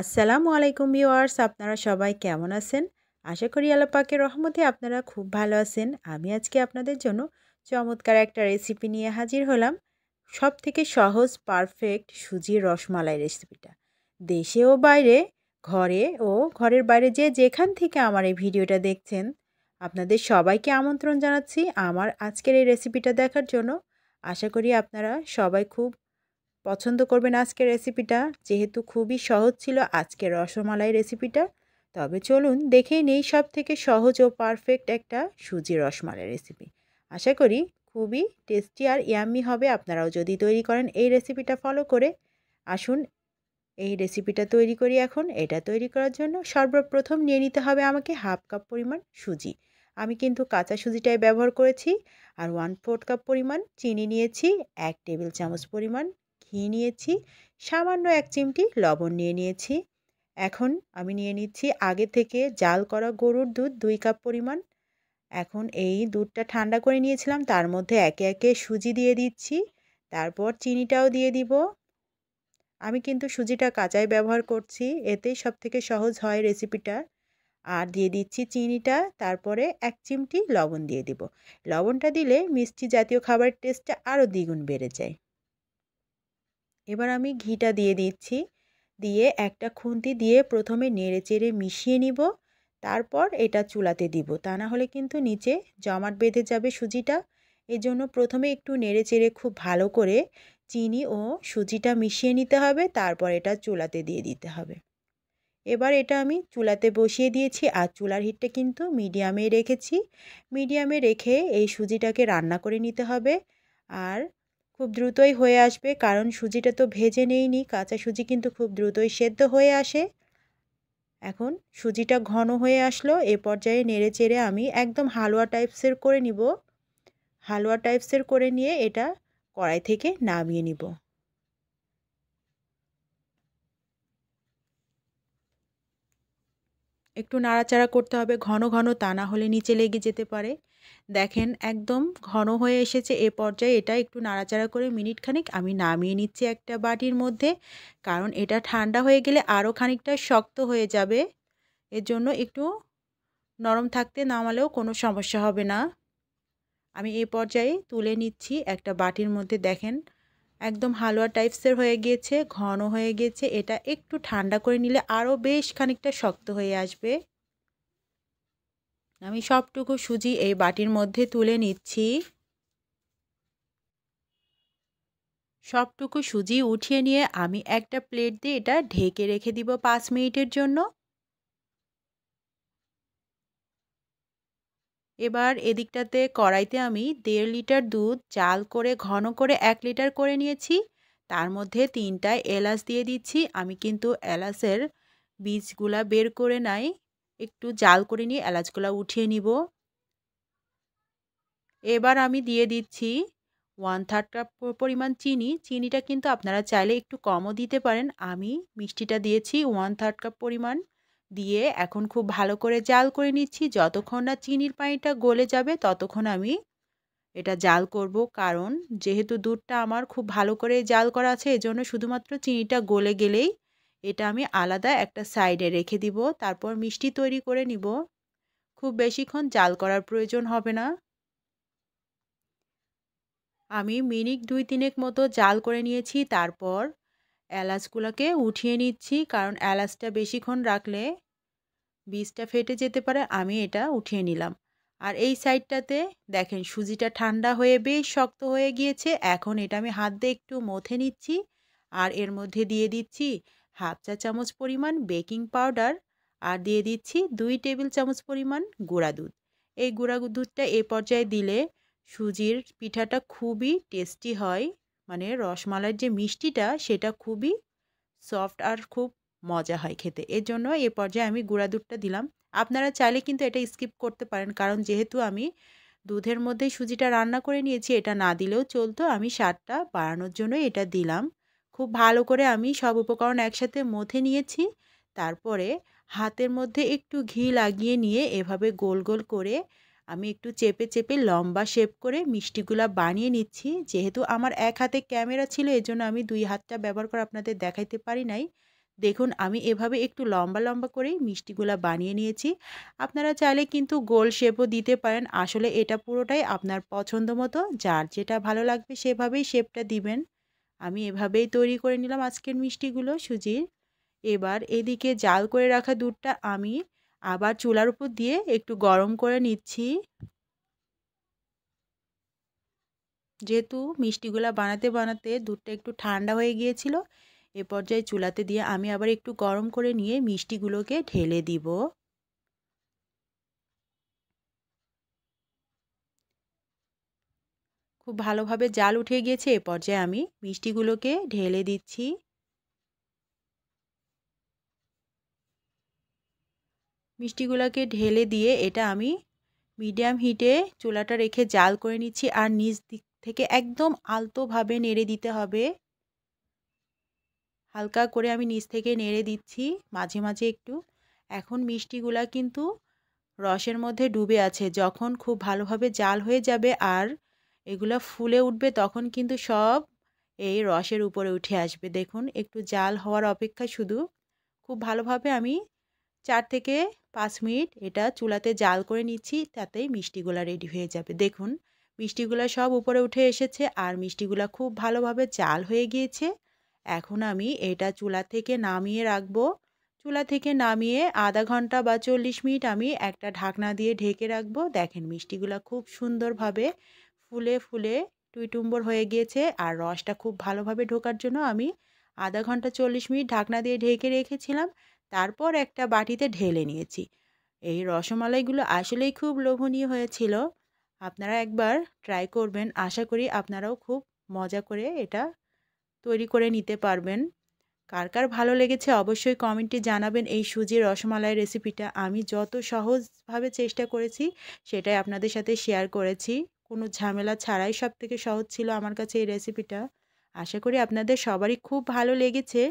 আসসালামু আলাইকুম ভিওয়ার্স আপনারা সবাই কেমন আছেন আশা করি আলাপাকে রহমতে আপনারা খুব ভালো আছেন আমি আজকে আপনাদের জন্য চমৎকার একটা রেসিপি নিয়ে হাজির হলাম সব থেকে সহজ পারফেক্ট সুজির রসমালাই রেসিপিটা দেশে ও বাইরে ঘরে ও ঘরের বাইরে যে যেখান থেকে আমার এই ভিডিওটা দেখছেন আপনাদের সবাইকে আমন্ত্রণ জানাচ্ছি আমার আজকের এই রেসিপিটা দেখার জন্য আশা করি আপনারা সবাই খুব পছন্দ করবেন আজকের রেসিপিটা যেহেতু খুবই সহজ ছিল আজকের রসমালাই রেসিপিটা তবে চলুন দেখেই নেই সব থেকে সহজ ও পারফেক্ট একটা সুজি রসমালাই রেসিপি আশা করি খুবই টেস্টি আর ইয়াম্মি হবে আপনারাও যদি তৈরি করেন এই রেসিপিটা ফলো করে আসুন এই রেসিপিটা তৈরি করি এখন এটা তৈরি করার জন্য সর্বপ্রথম নিয়ে নিতে হবে আমাকে হাফ কাপ পরিমাণ সুজি আমি কিন্তু কাঁচা সুজিটাই ব্যবহার করেছি আর ওয়ান ফোর্থ কাপ পরিমাণ চিনি নিয়েছি এক টেবিল চামচ পরিমাণ ঘি নিয়েছি সামান্য এক চিমটি লবণ নিয়ে নিয়েছি এখন আমি নিয়ে নিচ্ছি আগে থেকে জাল করা গরুর দুধ দুই কাপ পরিমাণ এখন এই দুধটা ঠান্ডা করে নিয়েছিলাম তার মধ্যে একে একে সুজি দিয়ে দিচ্ছি তারপর চিনিটাও দিয়ে দিব আমি কিন্তু সুজিটা কাঁচাই ব্যবহার করছি এতেই সব থেকে সহজ হয় রেসিপিটা আর দিয়ে দিচ্ছি চিনিটা তারপরে এক চিমটি লবণ দিয়ে দিব লবণটা দিলে মিষ্টি জাতীয় খাবারের টেস্টটা আরও দ্বিগুণ বেড়ে যায় এবার আমি ঘিটা দিয়ে দিচ্ছি দিয়ে একটা খুন্তি দিয়ে প্রথমে নেড়ে চেড়ে মিশিয়ে নিব তারপর এটা চুলাতে দিব তা না হলে কিন্তু নিচে জমাট বেঁধে যাবে সুজিটা এজন্য প্রথমে একটু নেড়ে চেড়ে খুব ভালো করে চিনি ও সুজিটা মিশিয়ে নিতে হবে তারপর এটা চুলাতে দিয়ে দিতে হবে এবার এটা আমি চুলাতে বসিয়ে দিয়েছি আর চুলার হিটটা কিন্তু মিডিয়ামে রেখেছি মিডিয়ামে রেখে এই সুজিটাকে রান্না করে নিতে হবে আর খুব দ্রুতই হয়ে আসবে কারণ সুজিটা তো ভেজে নেইনি কাঁচা সুজি কিন্তু খুব দ্রুতই সেদ্ধ হয়ে আসে এখন সুজিটা ঘন হয়ে আসলো এ পর্যায়ে নেড়ে চেড়ে আমি একদম হালুয়া টাইপসের করে নিব হালুয়া টাইপসের করে নিয়ে এটা কড়াই থেকে নামিয়ে নিব একটু নাড়াচাড়া করতে হবে ঘন ঘন তা না হলে নিচে লেগে যেতে পারে দেখেন একদম ঘন হয়ে এসেছে এ পর্যায়ে এটা একটু নাড়াচাড়া করে মিনিট খানিক আমি নামিয়ে নিচ্ছি একটা বাটির মধ্যে কারণ এটা ঠান্ডা হয়ে গেলে আরও খানিকটা শক্ত হয়ে যাবে এর জন্য একটু নরম থাকতে নামালেও কোনো সমস্যা হবে না আমি এ পর্যায়ে তুলে নিচ্ছি একটা বাটির মধ্যে দেখেন একদম হালুয়া টাইপসের হয়ে গিয়েছে ঘন হয়ে গিয়েছে এটা একটু ঠান্ডা করে নিলে আরও বেশ খানিকটা শক্ত হয়ে আসবে আমি সবটুকু সুজি এই বাটির মধ্যে তুলে নিচ্ছি সবটুকু সুজি উঠিয়ে নিয়ে আমি একটা প্লেট দিয়ে এটা ঢেকে রেখে দিব পাঁচ মিনিটের জন্য এবার এদিকটাতে কড়াইতে আমি দেড় লিটার দুধ জাল করে ঘন করে এক লিটার করে নিয়েছি তার মধ্যে তিনটায় এলাচ দিয়ে দিচ্ছি আমি কিন্তু এলাচের বীজগুলা বের করে নাই একটু জাল করে নিয়ে এলাচগুলা উঠিয়ে নিব এবার আমি দিয়ে দিচ্ছি ওয়ান থার্ড কাপ পরিমাণ চিনি চিনিটা কিন্তু আপনারা চাইলে একটু কমও দিতে পারেন আমি মিষ্টিটা দিয়েছি ওয়ান থার্ড কাপ পরিমাণ দিয়ে এখন খুব ভালো করে জাল করে নিচ্ছি যতক্ষণ না চিনির পানিটা গলে যাবে ততক্ষণ আমি এটা জাল করব কারণ যেহেতু দুধটা আমার খুব ভালো করে জাল করা আছে এজন্য শুধুমাত্র চিনিটা গলে গেলেই এটা আমি আলাদা একটা সাইডে রেখে দিব তারপর মিষ্টি তৈরি করে নিব খুব বেশিক্ষণ জাল করার প্রয়োজন হবে না আমি মিনিট দুই তিনেক মতো জাল করে নিয়েছি তারপর এলাচগুলোকে উঠিয়ে নিচ্ছি কারণ এলাচটা বেশিক্ষণ রাখলে বীজটা ফেটে যেতে পারে আমি এটা উঠিয়ে নিলাম আর এই সাইডটাতে দেখেন সুজিটা ঠান্ডা হয়ে বেশ শক্ত হয়ে গিয়েছে এখন এটা আমি হাত দিয়ে একটু মথে নিচ্ছি আর এর মধ্যে দিয়ে দিচ্ছি হাফ চা চামচ পরিমাণ বেকিং পাউডার আর দিয়ে দিচ্ছি দুই টেবিল চামচ পরিমাণ গুঁড়া দুধ এই গুঁড়া দুধটা এ পর্যায়ে দিলে সুজির পিঠাটা খুবই টেস্টি হয় মানে রসমালাইয়ের যে মিষ্টিটা সেটা খুবই সফট আর খুব মজা হয় খেতে এর জন্য এ পর্যায়ে আমি গুঁড়া দুধটা দিলাম আপনারা চাইলে কিন্তু এটা স্কিপ করতে পারেন কারণ যেহেতু আমি দুধের মধ্যে সুজিটা রান্না করে নিয়েছি এটা না দিলেও চলতো আমি স্বাদটা বাড়ানোর জন্য এটা দিলাম খুব ভালো করে আমি সব উপকরণ একসাথে মথে নিয়েছি তারপরে হাতের মধ্যে একটু ঘি লাগিয়ে নিয়ে এভাবে গোল গোল করে আমি একটু চেপে চেপে লম্বা শেপ করে মিষ্টিগুলা বানিয়ে নিচ্ছি যেহেতু আমার এক হাতে ক্যামেরা ছিল এজন্য আমি দুই হাতটা ব্যবহার করে আপনাদের দেখাইতে পারি নাই দেখুন আমি এভাবে একটু লম্বা লম্বা করে মিষ্টিগুলা বানিয়ে নিয়েছি আপনারা চাইলে কিন্তু গোল শেপও দিতে পারেন আসলে এটা পুরোটাই আপনার পছন্দ মতো যার যেটা ভালো লাগবে সেভাবেই শেপটা দিবেন আমি এভাবেই তৈরি করে নিলাম আজকের মিষ্টিগুলো সুজির এবার এদিকে জাল করে রাখা দুধটা আমি আবার চুলার উপর দিয়ে একটু গরম করে নিচ্ছি যেহেতু মিষ্টিগুলা বানাতে বানাতে দুধটা একটু ঠান্ডা হয়ে গিয়েছিল এ পর্যায়ে চুলাতে দিয়ে আমি আবার একটু গরম করে নিয়ে মিষ্টিগুলোকে ঢেলে দিব খুব ভালোভাবে জাল উঠে গিয়েছে এ পর্যায়ে আমি মিষ্টিগুলোকে ঢেলে দিচ্ছি মিষ্টিগুলোকে ঢেলে দিয়ে এটা আমি মিডিয়াম হিটে চুলাটা রেখে জাল করে নিচ্ছি আর নিচ দিক থেকে একদম আলতোভাবে নেড়ে দিতে হবে হালকা করে আমি নিচ থেকে নেড়ে দিচ্ছি মাঝে মাঝে একটু এখন মিষ্টিগুলা কিন্তু রসের মধ্যে ডুবে আছে যখন খুব ভালোভাবে জাল হয়ে যাবে আর এগুলো ফুলে উঠবে তখন কিন্তু সব এই রসের উপরে উঠে আসবে দেখুন একটু জাল হওয়ার অপেক্ষা শুধু খুব ভালোভাবে আমি চার থেকে পাঁচ মিনিট এটা চুলাতে জাল করে নিচ্ছি তাতেই মিষ্টিগুলা রেডি হয়ে যাবে দেখুন মিষ্টিগুলা সব উপরে উঠে এসেছে আর মিষ্টিগুলা খুব ভালোভাবে জাল হয়ে গিয়েছে এখন আমি এটা চুলা থেকে নামিয়ে রাখবো চুলা থেকে নামিয়ে আধা ঘন্টা বা চল্লিশ মিনিট আমি একটা ঢাকনা দিয়ে ঢেকে রাখবো দেখেন মিষ্টিগুলা খুব সুন্দরভাবে ফুলে ফুলে টুইটুম্বর হয়ে গিয়েছে আর রসটা খুব ভালোভাবে ঢোকার জন্য আমি আধা ঘন্টা চল্লিশ মিনিট ঢাকনা দিয়ে ঢেকে রেখেছিলাম তারপর একটা বাটিতে ঢেলে নিয়েছি এই রসমালাইগুলো আসলেই খুব লোভনীয় হয়েছিল আপনারা একবার ট্রাই করবেন আশা করি আপনারাও খুব মজা করে এটা তৈরি করে নিতে পারবেন কার কার ভালো লেগেছে অবশ্যই কমেন্টে জানাবেন এই সুজি রসমালাই রেসিপিটা আমি যত সহজভাবে চেষ্টা করেছি সেটাই আপনাদের সাথে শেয়ার করেছি কোনো ঝামেলা ছাড়াই সব থেকে সহজ ছিল আমার কাছে এই রেসিপিটা আশা করি আপনাদের সবারই খুব ভালো লেগেছে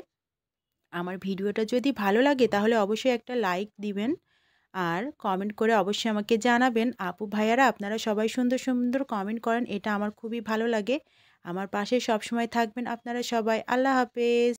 আমার ভিডিওটা যদি ভালো লাগে তাহলে অবশ্যই একটা লাইক দিবেন আর কমেন্ট করে অবশ্যই আমাকে জানাবেন আপু ভাইয়ারা আপনারা সবাই সুন্দর সুন্দর কমেন্ট করেন এটা আমার খুবই ভালো লাগে আমার পাশে সবসময় থাকবেন আপনারা সবাই আল্লাহ হাফেজ